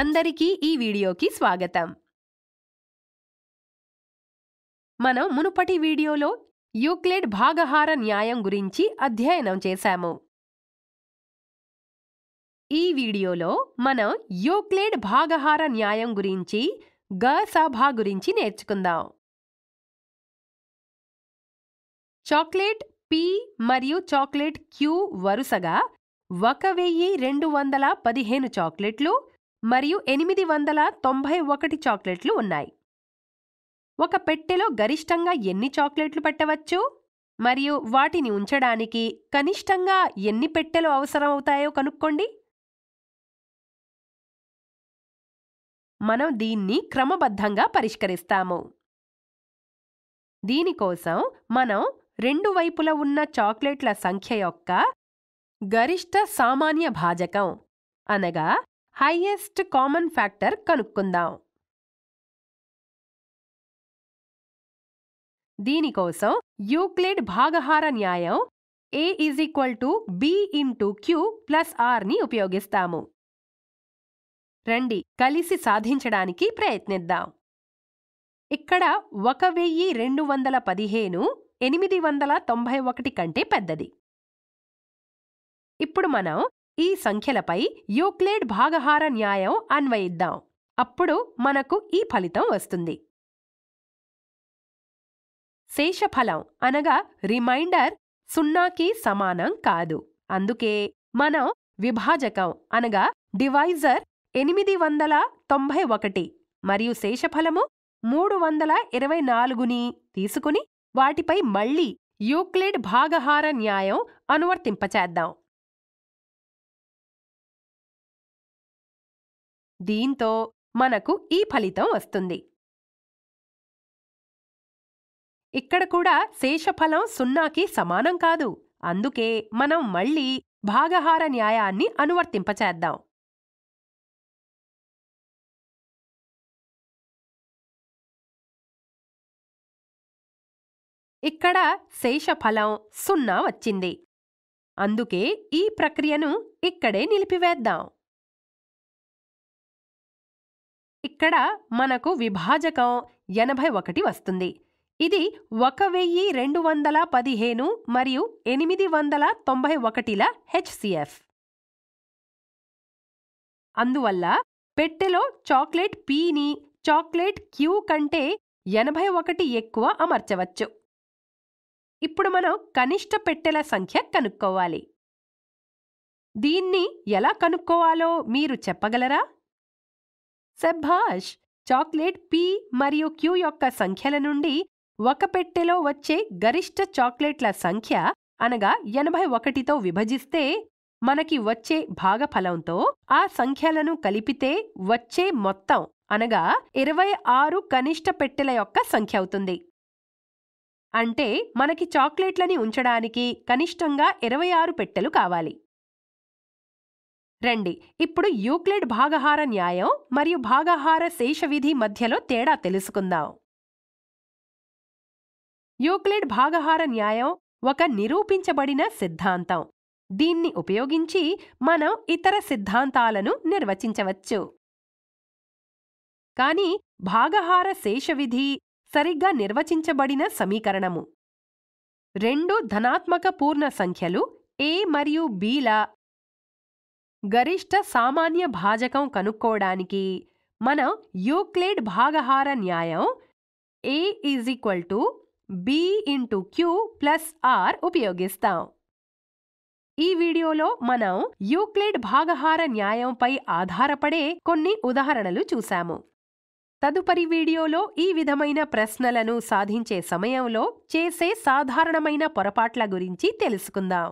అందరికీ ఈ వీడియోకి స్వాగతం మనం మునుపటి వీడియోలో యూక్లేడ్ భాగహార న్యాయం గురించి అధ్యయనం చేశాము ఈ వీడియోలో మనం యూక్లేడ్ భాగహార న్యాయం గురించి గ సభా గురించి నేర్చుకుందాం చాక్లెట్ పి మరియు చాక్లెట్ క్యూ వరుసగా ఒక వెయ్యి రెండు వందల పదిహేను చాక్లెట్లు మరియు ఎనిమిది వందల తొంభై ఒకటి చాక్లెట్లు ఉన్నాయి ఒక పెట్టెలో గరిష్టంగా ఎన్ని చాక్లెట్లు పెట్టవచ్చు మరియు వాటిని ఉంచడానికి కనిష్టంగా ఎన్ని పెట్టెలు అవసరమవుతాయో కనుక్కోండి మనం దీన్ని క్రమబద్ధంగా పరిష్కరిస్తాము దీనికోసం మనం రెండు వైపుల ఉన్న చాక్లెట్ల సంఖ్య యొక్క గరిష్ట సామాన్య భాజకం అనగా హైయెస్ట్ కామన్ ఫ్యాక్టర్ కనుక్కుందాం దీనికోసం యూక్లిడ్ భాగహార న్యాయం A is equal to B into Q plus ఆర్ని ఉపయోగిస్తాము రండి కలిసి సాధించడానికి ప్రయత్నిద్దాం ఇక్కడ ఒక వెయ్యి రెండు వందల పదిహేను ఎనిమిది వందల తొంభై ఒకటి కంటే పెద్దది ఇప్పుడు మనం ఈ సంఖ్యలపై యూక్లేడ్ భాగహార న్యాయం అన్వయిద్దాం అప్పుడు మనకు ఈ ఫలితం వస్తుంది శేషఫలం అనగా రిమైండర్ సున్నాకి సమానం కాదు అందుకే మనం విభాజకం అనగా డివైజర్ ఎనిమిది వందల తొంభై ఒకటి మరియు శేషఫలము మూడు వందల ఇరవై నాలుగుని తీసుకుని వాటిపై మళ్లీ యూక్లిడ్ భాగహార న్యాయం అనువర్తింపచేద్దాం దీంతో మనకు ఈ ఫలితం వస్తుంది ఇక్కడ కూడా శేషఫలం సున్నాకి సమానం కాదు అందుకే మనం మళ్ళీ భాగహార న్యాయాన్ని అనువర్తింపచేద్దాం ఇక్కడ శేషఫలం సున్నా వచ్చింది అందుకే ఈ ప్రక్రియను ఇక్కడే నిలిపివేద్దాం ఇక్కడ మనకు విభాజకం ఎనభై ఒకటి వస్తుంది ఇది ఒక వెయ్యి రెండు వందల పదిహేను మరియు ఎనిమిది వందల తొంభై ఒకటిల హెచ్సిఎఫ్ అందువల్ల పెట్టెలో చాక్లెట్ పీని చాక్లెట్ క్యూ కంటే ఎనభై ఒకటి ఎక్కువ అమర్చవచ్చు ఇప్పుడు మనం కనిష్ట పెట్టెల సంఖ్య కనుక్కోవాలి దీన్ని ఎలా కనుక్కోవాలో మీరు చెప్పగలరా శభాష్ చాక్లెట్ పి మరియు క్యూ యొక్క సంఖ్యల నుండి ఒక పెట్టెలో వచ్చే గరిష్ట చాక్లెట్ల సంఖ్య అనగా ఎనభై ఒకటితో విభజిస్తే మనకి వచ్చే భాగఫలంతో ఆ సంఖ్యలను కలిపితే వచ్చే మొత్తం అనగా ఇరవై ఆరు కనిష్ట పెట్టెల యొక్క సంఖ్య అవుతుంది అంటే మనకి చాక్లెట్లని ఉంచడానికి కనిష్టంగా ఇరవై ఆరు పెట్టెలు కావాలి రండి ఇప్పుడు యూక్లిడ్ భాగహార న్యాయం మరియు భాగహార శేషవిధి మధ్యలో తేడా తెలుసుకుందాం యూక్లిడ్ భాగహార న్యాయం ఒక నిరూపించబడిన సిద్ధాంతం దీన్ని ఉపయోగించి మనం ఇతర సిద్ధాంతాలను నిర్వచించవచ్చు కాని భాగహార శేషవిధి సరిగ్గా నిర్వచించబడిన సమీకరణము రెండు ధనాత్మక పూర్ణ సంఖ్యలు ఏ మరియు బీల గరిష్ట సామాన్య భాజకం కనుక్కోవడానికి మన యూక్లేడ్ భాగహార న్యాయం A is equal to B into Q plus R ఉపయోగిస్తాం ఈ వీడియోలో మనం యూక్లేడ్ భాగహార న్యాయంపై ఆధారపడే కొన్ని ఉదాహరణలు చూశాము తదుపరి వీడియోలో ఈ విధమైన ప్రశ్నలను సాధించే సమయంలో చేసే సాధారణమైన పొరపాట్ల గురించి తెలుసుకుందాం